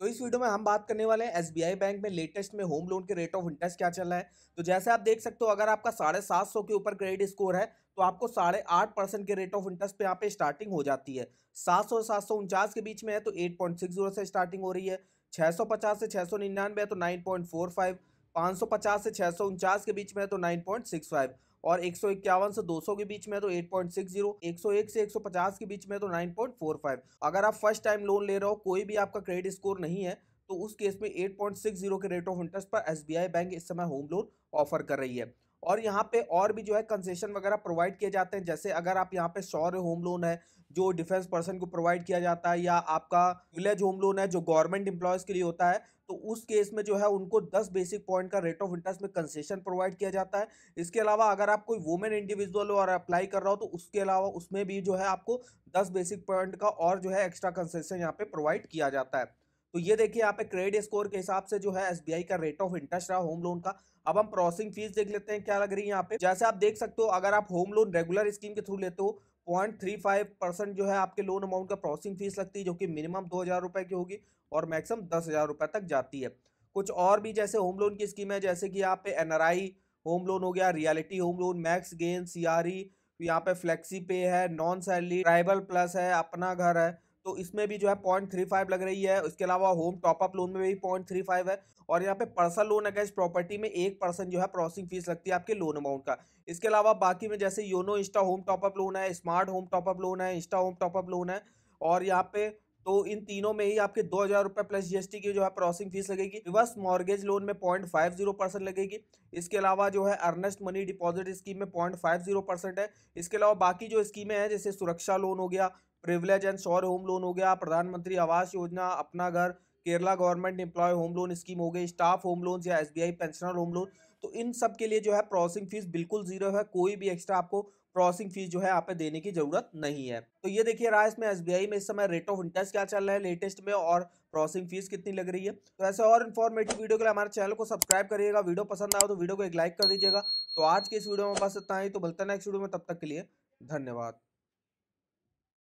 तो इस वीडियो में हम बात करने वाले हैं एस बैंक में लेटेस्ट में होम लोन के रेट ऑफ इंटरेस्ट क्या चल रहा है तो जैसे आप देख सकते हो अगर आपका साढ़े सात सौ के ऊपर क्रेडिट स्कोर है तो आपको साढ़े आठ परसेंट के रेट ऑफ इंटरेस्ट पे यहाँ पे स्टार्टिंग हो जाती है सात सौ सात सौ उनचास के बीच में है तो एट पॉइंट सिक्स जीरो से स्टार्टिंग हो रही है छः सौ पचास से छः सौ निन्यानवे है तो नाइन पॉइंट फोर फाइव पाँच सौ पचास से छः सौ उनचास के बीच में है तो नाइन पॉइंट सिक्स फाइव और एक से 200 के बीच में तो 8.60 101 से 150 के बीच में तो 9.45 अगर आप फर्स्ट टाइम लोन ले रहे हो कोई भी आपका क्रेडिट स्कोर नहीं है तो उस केस में 8.60 के रेट ऑफ इंटरेस्ट पर एसबीआई बैंक इस समय होम लोन ऑफर कर रही है और यहाँ पे और भी जो है कंसेशन वगैरह प्रोवाइड किए जाते हैं जैसे अगर आप यहाँ पे सौर्य होम लोन है जो डिफेंस पर्सन को प्रोवाइड किया जाता है या आपका विलेज होम लोन है जो गवर्नमेंट एम्प्लॉयज़ के लिए होता है तो उस केस में जो है उनको 10 बेसिक पॉइंट का रेट ऑफ इंटरेस्ट में कंसेशन प्रोवाइड किया जाता है इसके अलावा अगर आप कोई वुमेन इंडिविजुअल और अप्लाई कर रहा हो तो उसके अलावा उसमें भी जो है आपको दस बेसिक पॉइंट का और जो है एक्स्ट्रा कंसेशन यहाँ पे प्रोवाइड किया जाता है तो ये देखिए यहाँ पे क्रेडिट स्कोर के हिसाब से जो है एसबीआई का रेट ऑफ इंटरेस्ट रहा होम लोन का अब हम प्रोसेसिंग फीस देख लेते हैं क्या लग रही है यहाँ पे जैसे आप देख सकते हो अगर आप होम लोन रेगुलर स्कीम के थ्रू लेते हो पॉइंट थ्री फाइव परसेंट जो है आपके लोन अमाउंट का प्रोसेसिंग फीस लगती है जो कि मिनिमम दो हज़ार रुपये की होगी और मैक्सिमम दस हज़ार रुपये तक जाती है कुछ और भी जैसे होम लोन की स्कीम है जैसे कि यहाँ पे एन होम लोन हो गया reality home loan max gain सी यहाँ पे फ्लेक्सी पे है नॉन सैलरी ट्राइबल प्लस है अपना घर है तो इसमें भी जो है पॉइंट थ्री फाइव लग रही है इसके अलावा होम टॉपअप लोन में भी पॉइंट थ्री फाइव है और यहाँ पे पर्सनल लोन अगेंस्ट प्रॉपर्टी में एक परसेंट जो है प्रोसेसिंग फीस लगती है आपके लोन अमाउंट का इसके अलावा बाकी में जैसे YONO insta home top up loan है स्मार्ट होम टॉपअप लोन है इंस्टा होम टॉपअप लोन है और यहाँ पे तो इन तीनों में ही आपके दो हज़ार रुपये प्लस जीएसटी की जो है प्रोसेसिंग फीस लगेगी रिवर्स मॉर्गेज लोन में पॉइंट फाइव जीरो परसेंट लगेगी इसके अलावा जो है अर्नेस्ट मनी डिपॉजिट स्कीम में पॉइंट फाइव जीरो परसेंट है इसके अलावा बाकी जो स्कीमें हैं जैसे सुरक्षा लोन हो गया प्रिविलेज एंड सौर होम लोन हो गया प्रधानमंत्री आवास योजना अपना घर Kerala government employ home loan scheme हो गई स्टाफ होम लोन या एस पेंशनर होम लोन तो इन सब के लिए जो है प्रोसेसिंग फीस बिल्कुल जीरो है कोई भी एक्स्ट्रा आपको प्रोसेसिंग फीस जो है आप देने की जरूरत नहीं है तो ये देखिए रहा इसमें एस में इस समय रेट ऑफ इंटरेस्ट क्या चल रहा है लेटेस्ट में और प्रोसेसिंग फीस कितनी लग रही है तो ऐसे और इन्फॉर्मेटिव वीडियो के लिए हमारे चैनल को सब्सक्राइब करिएगा वीडियो पसंद आए तो वीडियो को एक लाइक कर दीजिएगा तो आज के इस वीडियो में बस इतना ही तो बोलते नेक्स्ट वीडियो में तब तक के लिए धन्यवाद